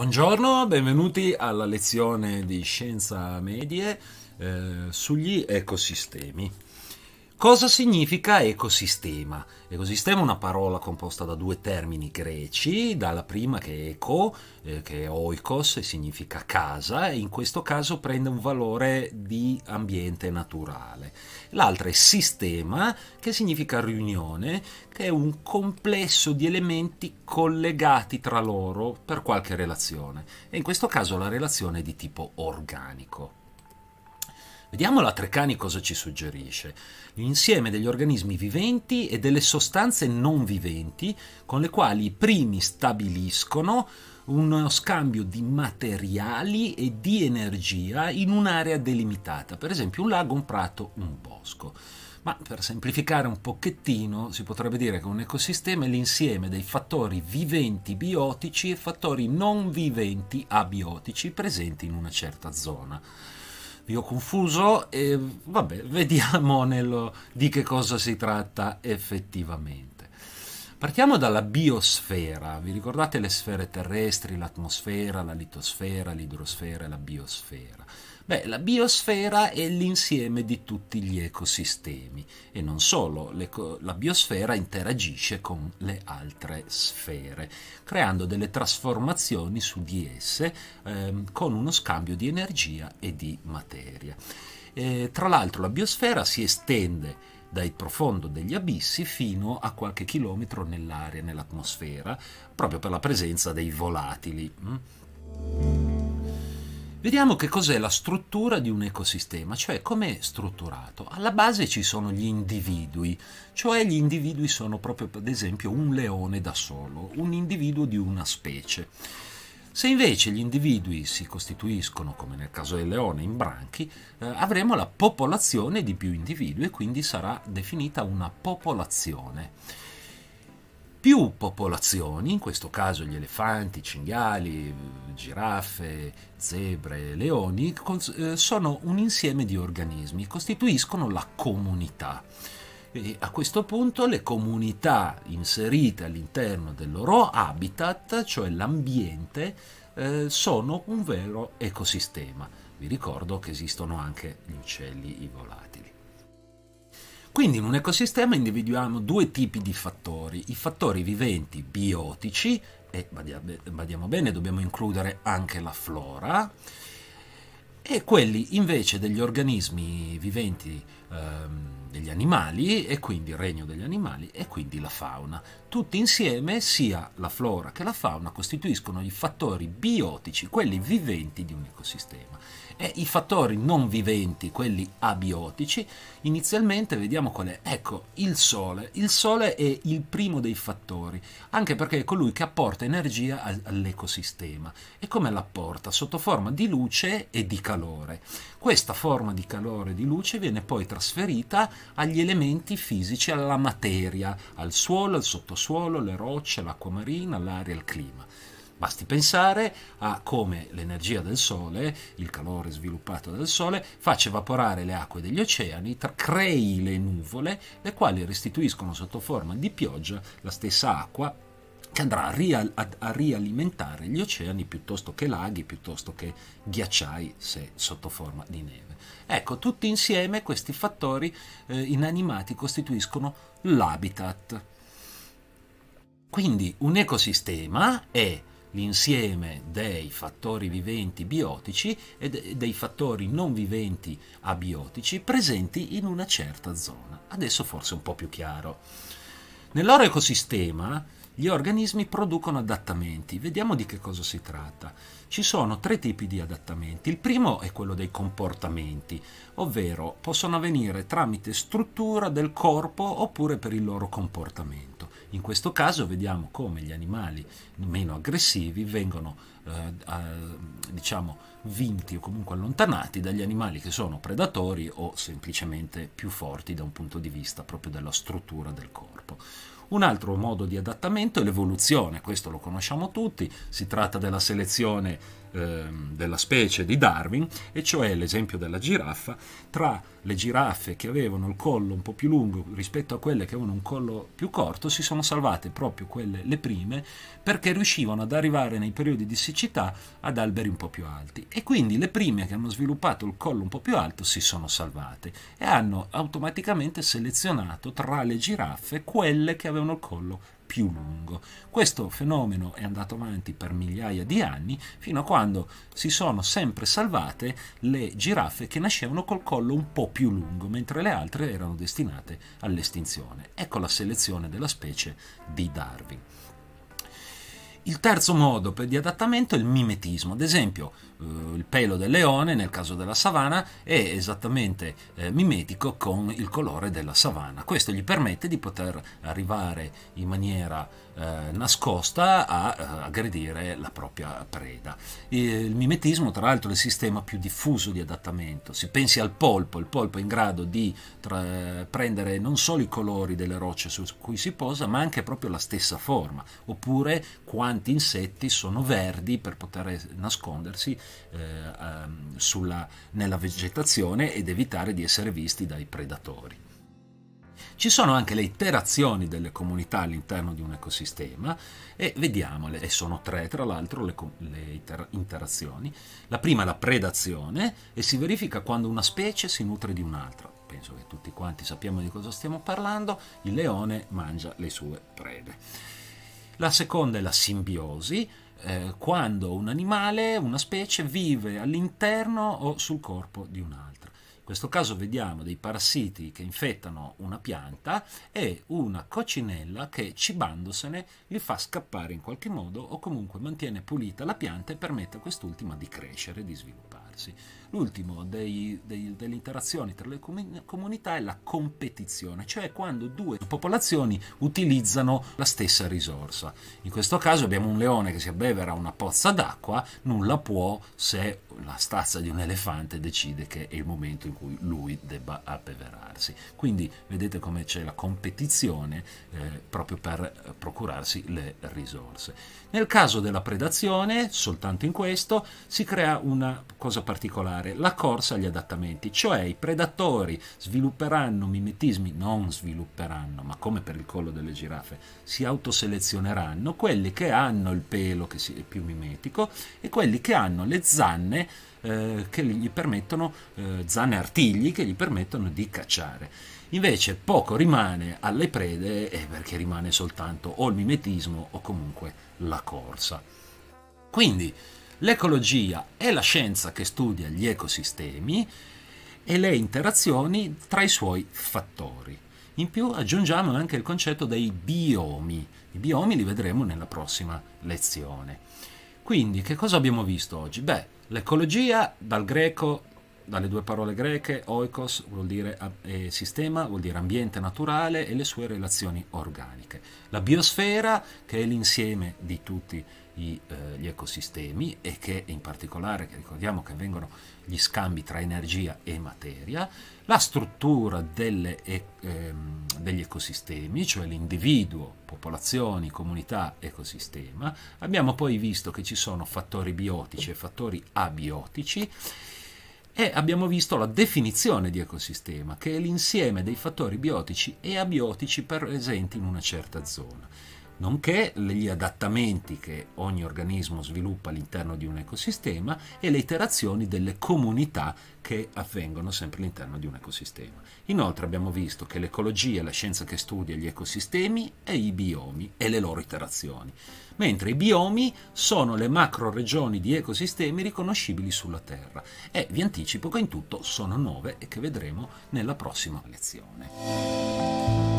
Buongiorno, benvenuti alla lezione di scienza medie eh, sugli ecosistemi. Cosa significa ecosistema? Ecosistema è una parola composta da due termini greci, dalla prima che è eco, eh, che è oikos e significa casa, e in questo caso prende un valore di ambiente naturale. L'altra è sistema, che significa riunione, che è un complesso di elementi collegati tra loro per qualche relazione. E in questo caso la relazione è di tipo organico. Vediamo la Trecani cosa ci suggerisce. L'insieme degli organismi viventi e delle sostanze non viventi con le quali i primi stabiliscono uno scambio di materiali e di energia in un'area delimitata, per esempio un lago, un prato, un bosco. Ma per semplificare un pochettino si potrebbe dire che un ecosistema è l'insieme dei fattori viventi biotici e fattori non viventi abiotici presenti in una certa zona io confuso e vabbè, vediamo nello, di che cosa si tratta effettivamente. Partiamo dalla biosfera, vi ricordate le sfere terrestri, l'atmosfera, la litosfera, l'idrosfera e la biosfera. Beh, la biosfera è l'insieme di tutti gli ecosistemi e non solo, la biosfera interagisce con le altre sfere, creando delle trasformazioni su di esse ehm, con uno scambio di energia e di materia. E, tra l'altro la biosfera si estende dal profondo degli abissi fino a qualche chilometro nell'aria, nell'atmosfera, proprio per la presenza dei volatili. Mm. Vediamo che cos'è la struttura di un ecosistema, cioè come è strutturato. Alla base ci sono gli individui, cioè gli individui sono proprio ad esempio un leone da solo, un individuo di una specie. Se invece gli individui si costituiscono, come nel caso del leone, in branchi, eh, avremo la popolazione di più individui e quindi sarà definita una popolazione più popolazioni, in questo caso gli elefanti, cinghiali, giraffe, zebre, leoni, eh, sono un insieme di organismi, costituiscono la comunità. E a questo punto le comunità inserite all'interno del loro habitat, cioè l'ambiente, eh, sono un vero ecosistema. Vi ricordo che esistono anche gli uccelli, i volati. Quindi in un ecosistema individuiamo due tipi di fattori, i fattori viventi biotici, e badiamo bene, dobbiamo includere anche la flora, e quelli invece degli organismi viventi Ehm, degli animali e quindi il regno degli animali e quindi la fauna. Tutti insieme, sia la flora che la fauna, costituiscono i fattori biotici, quelli viventi di un ecosistema. E i fattori non viventi, quelli abiotici, inizialmente vediamo qual è. Ecco, il sole. Il sole è il primo dei fattori, anche perché è colui che apporta energia all'ecosistema. E come l'apporta? Sotto forma di luce e di calore. Questa forma di calore e di luce viene poi trasformata trasferita agli elementi fisici, alla materia, al suolo, al sottosuolo, alle rocce, all'acqua marina, all'aria, al clima. Basti pensare a come l'energia del Sole, il calore sviluppato dal Sole, faccia evaporare le acque degli oceani, crei le nuvole, le quali restituiscono sotto forma di pioggia la stessa acqua che andrà a, rial- a rialimentare gli oceani piuttosto che laghi, piuttosto che ghiacciai se sotto forma di neve. Ecco, tutti insieme questi fattori eh, inanimati costituiscono l'habitat. Quindi un ecosistema è l'insieme dei fattori viventi biotici e dei fattori non viventi abiotici presenti in una certa zona. Adesso forse è un po' più chiaro. Nel loro ecosistema gli organismi producono adattamenti. Vediamo di che cosa si tratta. Ci sono tre tipi di adattamenti. Il primo è quello dei comportamenti, ovvero possono avvenire tramite struttura del corpo oppure per il loro comportamento. In questo caso vediamo come gli animali meno aggressivi vengono eh, diciamo vinti o comunque allontanati dagli animali che sono predatori o semplicemente più forti da un punto di vista proprio della struttura del corpo. Un altro modo di adattamento è l'evoluzione, questo lo conosciamo tutti, si tratta della selezione Ehm, della specie di Darwin, e cioè l'esempio della giraffa, tra le giraffe che avevano il collo un po' più lungo rispetto a quelle che avevano un collo più corto, si sono salvate proprio quelle le prime perché riuscivano ad arrivare nei periodi di siccità ad alberi un po' più alti e quindi le prime che hanno sviluppato il collo un po' più alto si sono salvate e hanno automaticamente selezionato tra le giraffe quelle che avevano il collo più lungo. Questo fenomeno è andato avanti per migliaia di anni fino a quando si sono sempre salvate le giraffe che nascevano col collo un po' più lungo, mentre le altre erano destinate all'estinzione. Ecco la selezione della specie di Darwin. Il terzo modo di adattamento è il mimetismo, ad esempio eh, il pelo del leone nel caso della savana è esattamente eh, mimetico con il colore della savana, questo gli permette di poter arrivare in maniera eh, nascosta a aggredire la propria preda. Il mimetismo tra l'altro è il sistema più diffuso di adattamento, si pensi al polpo, il polpo è in grado di prendere non solo i colori delle rocce su cui si posa ma anche proprio la stessa forma, oppure quando quanti insetti sono verdi per poter nascondersi eh, ehm, sulla, nella vegetazione ed evitare di essere visti dai predatori. Ci sono anche le iterazioni delle comunità all'interno di un ecosistema e vediamole, e sono tre tra l'altro le, le interazioni. La prima è la predazione e si verifica quando una specie si nutre di un'altra. Penso che tutti quanti sappiamo di cosa stiamo parlando, il leone mangia le sue prede. La seconda è la simbiosi, eh, quando un animale, una specie, vive all'interno o sul corpo di un'altra. In questo caso vediamo dei parassiti che infettano una pianta e una coccinella che cibandosene li fa scappare in qualche modo o comunque mantiene pulita la pianta e permette a quest'ultima di crescere, di svilupparsi. L'ultimo dei, dei, delle interazioni tra le comunità è la competizione, cioè quando due popolazioni utilizzano la stessa risorsa. In questo caso abbiamo un leone che si abbevera una pozza d'acqua, nulla può se la stazza di un elefante decide che è il momento in cui lui debba abbeverarsi. Quindi vedete come c'è la competizione eh, proprio per procurarsi le risorse. Nel caso della predazione, soltanto in questo, si crea una cosa particolare sviluppare la corsa agli adattamenti, cioè i predatori svilupperanno mimetismi, non svilupperanno, ma come per il collo delle giraffe, si autoselezioneranno quelli che hanno il pelo che è più mimetico e quelli che hanno le zanne eh, che gli permettono, eh, zanne artigli che gli permettono di cacciare. Invece poco rimane alle prede perché rimane soltanto o il mimetismo o comunque la corsa. Quindi L'ecologia è la scienza che studia gli ecosistemi e le interazioni tra i suoi fattori. In più aggiungiamo anche il concetto dei biomi. I biomi li vedremo nella prossima lezione. Quindi che cosa abbiamo visto oggi? Beh, l'ecologia dal greco dalle due parole greche, oikos vuol dire eh, sistema, vuol dire ambiente naturale e le sue relazioni organiche. La biosfera, che è l'insieme di tutti i eh, gli ecosistemi e che in particolare che ricordiamo che vengono gli scambi tra energia e materia, la struttura delle, ehm, degli ecosistemi, cioè l'individuo, popolazioni, comunità, ecosistema. Abbiamo poi visto che ci sono fattori biotici e fattori abiotici e abbiamo visto la definizione di ecosistema, che è l'insieme dei fattori biotici e abiotici presenti in una certa zona nonché gli adattamenti che ogni organismo sviluppa all'interno di un ecosistema e le iterazioni delle comunità che avvengono sempre all'interno di un ecosistema. Inoltre abbiamo visto che l'ecologia è la scienza che studia gli ecosistemi e i biomi e le loro iterazioni, mentre i biomi sono le macro regioni di ecosistemi riconoscibili sulla Terra e vi anticipo che in tutto sono nove e che vedremo nella prossima lezione.